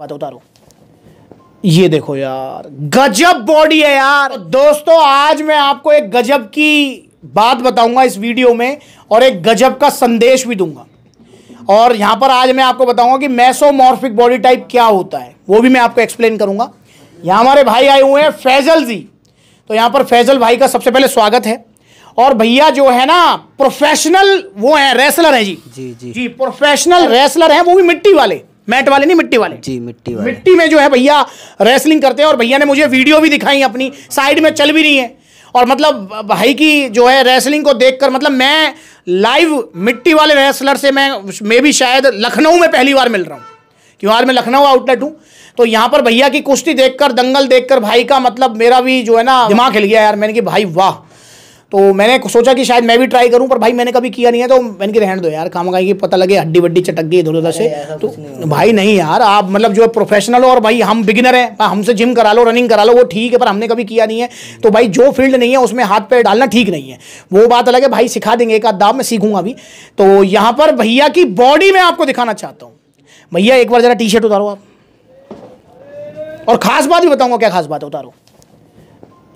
बात उतारो ये देखो यार गजब बॉडी है यार तो दोस्तों आज मैं आपको एक गजब की बात बताऊंगा इस वीडियो में और एक गजब का संदेश भी दूंगा और यहां पर आज मैं आपको बताऊंगा कि मैसोमॉर्फिक बॉडी टाइप क्या होता है वो भी मैं आपको एक्सप्लेन करूंगा यहां हमारे भाई आए हुए हैं फैजल जी तो यहां पर फैजल भाई का सबसे पहले स्वागत है और भैया जो है ना प्रोफेशनल वो है रेसलर है जी जी जी जी प्रोफेशनल रेसलर है वो भी मिट्टी वाले मैट वाले नहीं मिट्टी वाले जी मिट्टी वाले मिट्टी में जो है भैया रेसलिंग करते हैं और भैया ने मुझे वीडियो भी दिखाई अपनी साइड में चल भी रही है और मतलब भाई की जो है रेसलिंग को देखकर मतलब मैं लाइव मिट्टी वाले रेसलर से मैं मे भी शायद लखनऊ में पहली बार मिल रहा हूँ क्यों आज मैं लखनऊ आउटलेट हूँ तो यहाँ पर भैया की कुश्ती देखकर दंगल देखकर भाई का मतलब मेरा भी जो है ना दिमाग हिल गया यार मैंने कि भाई वाह तो मैंने सोचा कि शायद मैं भी ट्राई करूं पर भाई मैंने कभी किया नहीं है तो मैंने कि रहने दो यार काम खाई की पता लगे हड्डी वड्डी चटक गई इधर उधर से तो भाई नहीं यार आप मतलब जो प्रोफेशनल हो और भाई हम बिगिनर हैं हाँ, हमसे जिम करा लो रनिंग करा लो वो ठीक है पर हमने कभी किया नहीं है तो भाई जो फील्ड नहीं है उसमें हाथ पैर डालना ठीक नहीं है वो बात अलग है भाई सिखा देंगे एक आधा दाब मैं सीखूंगा अभी तो यहाँ पर भैया की बॉडी में आपको दिखाना चाहता हूँ भैया एक बार जरा टी शर्ट उतारो आप और खास बात भी बताऊंगा क्या खास बात उतारो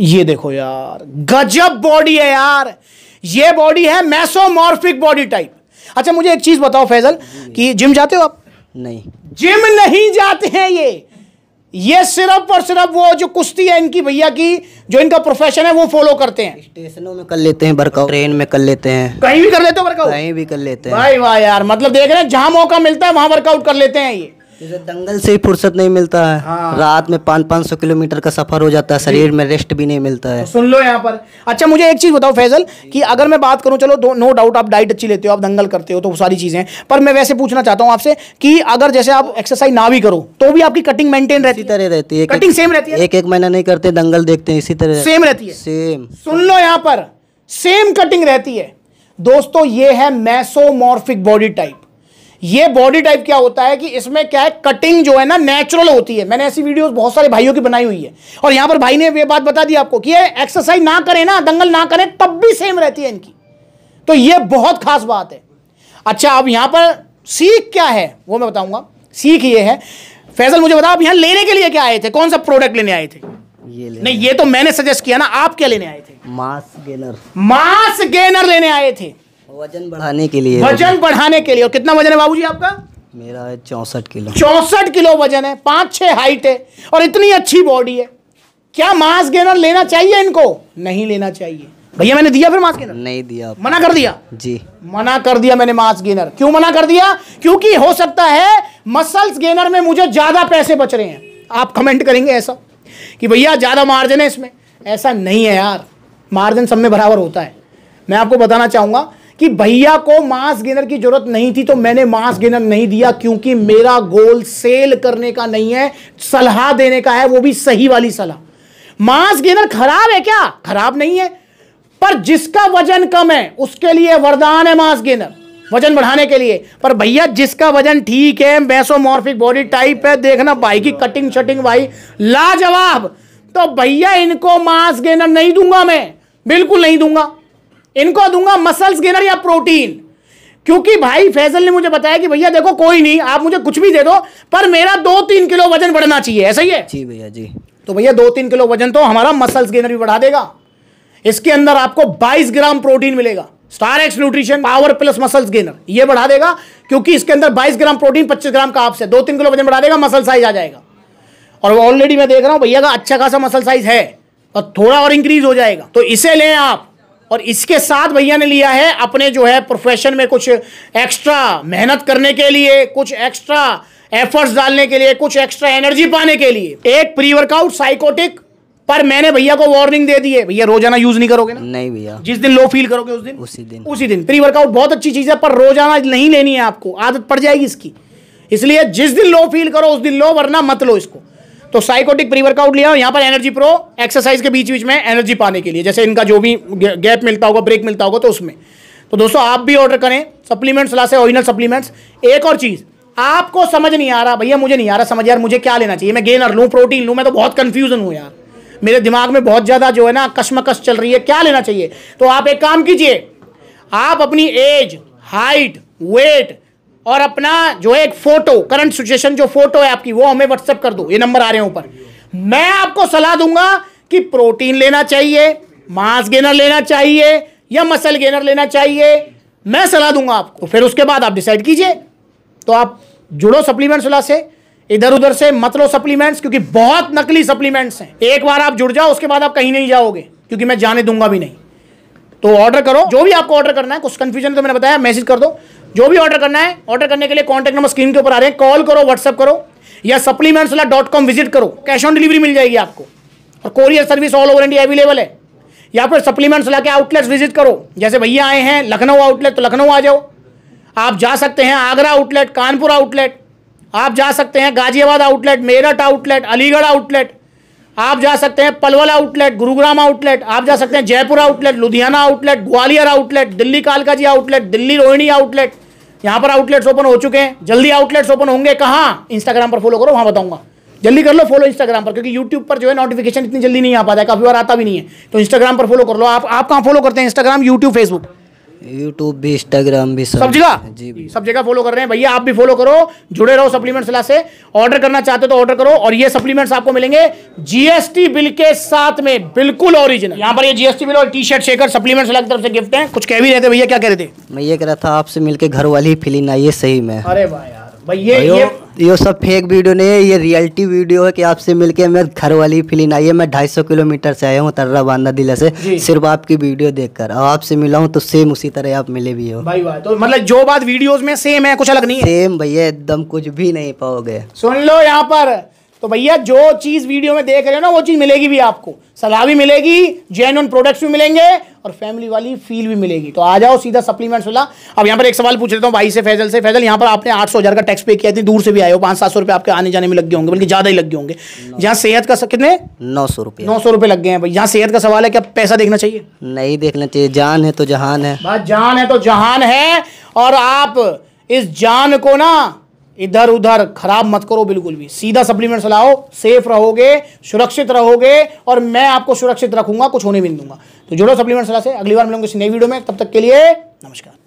ये देखो यार गजब बॉडी है यार ये बॉडी है मैसोमॉर्फिक बॉडी टाइप अच्छा मुझे एक चीज बताओ फैजल कि जिम जाते हो आप नहीं जिम नहीं जाते हैं ये ये सिर्फ और सिर्फ वो जो कुश्ती है इनकी भैया की जो इनका प्रोफेशन है वो फॉलो करते हैं स्टेशनों में कर लेते हैं वर्कआउट ट्रेन में कर लेते हैं कहीं भी कर लेते हो वर्कआउट कहीं भी कर लेते हैं भाई वाह यार मतलब देख रहे हैं जहां मौका मिलता है वहां वर्कआउट कर लेते हैं ये जैसे दंगल से ही फुर्सत नहीं मिलता है हाँ। रात में पाँच पाँच सौ किलोमीटर का सफर हो जाता है शरीर में रेस्ट भी नहीं मिलता है तो सुन लो यहाँ पर अच्छा मुझे एक चीज़ बताओ फैजल कि अगर मैं बात करूँ चलो दो नो डाउट आप डाइट अच्छी लेते हो आप दंगल करते हो तो सारी चीज़ें पर मैं वैसे पूछना चाहता हूँ आपसे कि अगर जैसे आप एक्सरसाइज ना भी करो तो भी आपकी कटिंग मेंटेन रहती तरह रहती है कटिंग सेम रहती है एक एक महीना नहीं करते दंगल देखते हैं इसी तरह सेम रहती है सेम सुन लो यहाँ पर सेम कटिंग रहती है दोस्तों ये है मैसोमॉर्फिक बॉडी टाइप ये बॉडी टाइप क्या होता है कि इसमें क्या है कटिंग जो है ना नेचुरल होती है मैंने ऐसी वीडियोस बहुत सारे भाइयों की बनाई हुई है और यहां पर भाई ने ये बात बता दी आपको कि एक्सरसाइज ना करें ना दंगल ना करें तब भी सेम रहती है इनकी तो ये बहुत खास बात है अच्छा अब यहां पर सीख क्या है वो मैं बताऊंगा सीख ये है फैजल मुझे बताओ आप यहां लेने के लिए क्या आए थे कौन सा प्रोडक्ट लेने आए थे ये लेने नहीं ये तो मैंने सजेस्ट किया ना आप क्या लेने आए थे मास गेनर मास गेनर लेने आए थे वजन बढ़ाने के लिए वजन बढ़ाने के लिए और कितना वजन है बाबूजी आपका मेरा है चौसठ किलो चौंसठ किलो वजन है पांच छह हाइट है और इतनी अच्छी बॉडी है क्या मास गेनर लेना चाहिए इनको नहीं लेना चाहिए भैया मैंने दिया फिर मास गेनर नहीं दिया मना कर दिया जी मना कर दिया मैंने मास गेनर क्यों मना कर दिया क्योंकि हो सकता है मसल्स गेनर में मुझे ज़्यादा पैसे बच रहे हैं आप कमेंट करेंगे ऐसा कि भैया ज़्यादा मार्जिन है इसमें ऐसा नहीं है यार मार्जिन सब में बराबर होता है मैं आपको बताना चाहूंगा कि भैया को मास गेनर की जरूरत नहीं थी तो मैंने मास गेनर नहीं दिया क्योंकि मेरा गोल सेल करने का नहीं है सलाह देने का है वो भी सही वाली सलाह मास गेनर खराब है क्या खराब नहीं है पर जिसका वजन कम है उसके लिए वरदान है मास गेनर वजन बढ़ाने के लिए पर भैया जिसका वजन ठीक है मैसोमॉर्फिक बॉडी टाइप है देखना भाई की कटिंग शटिंग भाई लाजवाब तो भैया इनको मास गेनर नहीं दूंगा मैं बिल्कुल नहीं दूंगा इनको दूंगा मसल्स गेनर या प्रोटीन क्योंकि भाई फैजल ने मुझे बताया कि भैया देखो कोई नहीं आप मुझे कुछ भी दे दो पर मेरा दो तीन किलो वजन बढ़ना चाहिए ऐसा ही है जी भैया जी तो भैया दो तीन किलो वजन तो हमारा मसल्स गेनर भी बढ़ा देगा इसके अंदर आपको 22 ग्राम प्रोटीन मिलेगा Star X nutrition power plus muscles gainer ये बढ़ा देगा क्योंकि इसके अंदर 22 ग्राम प्रोटीन 25 ग्राम का आपसे दो तीन किलो वजन बढ़ा देगा मसल साइज आ जाएगा और ऑलरेडी मैं देख रहा हूं भैया का अच्छा खासा मसल साइज है और थोड़ा और इंक्रीज हो जाएगा तो इसे लें आप और इसके साथ भैया ने लिया है अपने जो है प्रोफेशन में कुछ एक्स्ट्रा मेहनत करने के लिए कुछ एक्स्ट्रा एफर्ट्स डालने के लिए कुछ एक्स्ट्रा एनर्जी पाने के लिए एक प्री वर्कआउट साइकोटिक पर मैंने भैया को वार्निंग दे दी है भैया रोजाना यूज नहीं करोगे ना नहीं भैया जिस दिन लो फील करोगे उस दिन उसी दिन उसी दिन प्री वर्कआउट बहुत अच्छी चीज है पर रोजाना नहीं लेनी है आपको आदत पड़ जाएगी इसकी इसलिए जिस दिन लो फील करो उस दिन लो वरना मत लो इसको तो साइकोटिक प्री वर्कआउट लिया यहां यहाँ पर एनर्जी प्रो एक्सरसाइज के बीच बीच में एनर्जी पाने के लिए जैसे इनका जो भी गैप मिलता होगा ब्रेक मिलता होगा तो उसमें तो दोस्तों आप भी ऑर्डर करें सप्लीमेंट्स से ओरिजिनल सप्लीमेंट्स एक और चीज़ आपको समझ नहीं आ रहा भैया मुझे नहीं आ रहा समझ यार मुझे क्या लेना चाहिए मैं गेनर लूँ प्रोटीन लूँ मैं तो बहुत कन्फ्यूजन हूँ यार मेरे दिमाग में बहुत ज़्यादा जो है ना कश्मकश चल रही है क्या लेना चाहिए तो आप एक काम कीजिए आप अपनी एज हाइट वेट और अपना जो है एक फोटो करंट सिचुएशन जो फोटो है आपकी वो हमें व्हाट्सएप कर दो ये नंबर आ रहे हैं ऊपर मैं आपको सलाह दूंगा कि प्रोटीन लेना चाहिए मांस गेनर लेना चाहिए या मसल गेनर लेना चाहिए मैं सलाह दूंगा आपको फिर उसके बाद आप डिसाइड कीजिए तो आप जुड़ो सप्लीमेंट सलाह से इधर उधर से मत लो सप्लीमेंट्स क्योंकि बहुत नकली सप्लीमेंट्स हैं एक बार आप जुड़ जाओ उसके बाद आप कहीं नहीं जाओगे क्योंकि मैं जाने दूंगा भी नहीं तो ऑर्डर करो जो भी आपको ऑर्डर करना है कुछ कन्फ्यूजन तो मैंने बताया मैसेज कर दो जो भी ऑर्डर करना है ऑर्डर करने के लिए कॉन्टैक्ट नंबर स्क्रीन के ऊपर आ रहे हैं कॉल करो व्हाट्सअप करो या सप्लीमेंट्सला डॉट कॉम विजिट करो कैश ऑन डिलीवरी मिल जाएगी आपको और courier service all over India available है या फिर सप्लीमेंट्स ला के आउटलेट्स विजिट करो जैसे भैया आए हैं लखनऊ आउटलेट तो लखनऊ आ जाओ आप जा सकते हैं आगरा आउटलेट कानपुर आउटलेट आप जा सकते हैं Ghaziabad outlet Meerut outlet Aligarh outlet आप जा सकते हैं पलवल आउटलेट गुरुग्राम आउटलेट आप जा सकते हैं Jaipur outlet Ludhiana outlet Gwalior outlet Delhi Kalkaji outlet Delhi Rohini outlet यहाँ पर आउटलेट्स ओपन हो चुके हैं जल्दी आउटलेट्स ओपन होंगे कहाँ इंस्टाग्राम पर फॉलो करो वहाँ बताऊंगा जल्दी कर लो फॉलो इंस्टाग्राम पर क्योंकि यूट्यूब पर जो है नोटिफिकेशन इतनी जल्दी नहीं आ पाता है काफ़ी बार आता भी नहीं है तो इंस्टाग्राम पर फॉलो कर लो आप आप कहाँ फॉलो करते हैं इंस्टाग्राम यूट्यूब फेसबुक यूट्यूब भी इंस्टाग्राम भी सब, जगह जी सब जगह फॉलो कर रहे हैं भैया आप भी फॉलो करो जुड़े रहो सप्लीमेंट सलाह से ऑर्डर करना चाहते हो तो ऑर्डर करो और ये सप्लीमेंट्स आपको मिलेंगे जीएसटी बिल के साथ में बिल्कुल ओरिजिनल यहाँ पर ये जीएसटी बिल और टी शर्ट शेकर सप्लीमेंट सलाह की तरफ से गिफ्ट है कुछ कह भी रहे थे भैया क्या कह रहे थे मैं ये कह रहा था आपसे मिलकर घर वाली फीलिंग आई है सही में अरे भाई भाई ये ये ये सब फेक वीडियो नहीं है ये रियलिटी वीडियो है कि आपसे मिलके मैं घर वाली फिलिंग आई है मैं ढाई सौ किलोमीटर से आया हूँ तर्रा बांदा दिला से सिर्फ आपकी वीडियो देखकर और आपसे मिला हूँ तो सेम उसी तरह आप मिले भी हो भाई भाई तो मतलब जो बात वीडियोस में सेम है कुछ अलग नहीं है सेम भैया एकदम कुछ भी नहीं पाओगे सुन लो यहाँ पर तो भैया जो चीज़ वीडियो में देख रहे हो ना वो चीज़ मिलेगी भी आपको सलाह भी मिलेगी जेन्यून प्रोडक्ट्स भी मिलेंगे और फैमिली वाली फील भी मिलेगी तो आ जाओ सीधा सप्लीमेंट वाला अब यहाँ पर एक सवाल पूछ रहे हो भाई से फैजल से फैजल यहाँ पर आपने आठ सौ हज़ार का टैक्स पे किया थी दूर से भी आए हो पांच सात सौ रुपए आपके आने जाने में लगे होंगे बल्कि ज़्यादा ही लगे होंगे जहाँ सेहत का कितने नौ सौ रुपए नौ सौ रुपए लग गए भाई यहाँ सेहत का सवाल है क्या पैसा देखना चाहिए नहीं देखना चाहिए जान है तो जहान है जान है तो जहान है और आप इस जान को ना इधर उधर खराब मत करो बिल्कुल भी सीधा सप्लीमेंट्स लाओ सेफ रहोगे सुरक्षित रहोगे और मैं आपको सुरक्षित रखूंगा कुछ होने भी नहीं दूंगा तो जुड़ो सप्लीमेंट्स से अगली बार मिलूंगे इस नई वीडियो में तब तक के लिए नमस्कार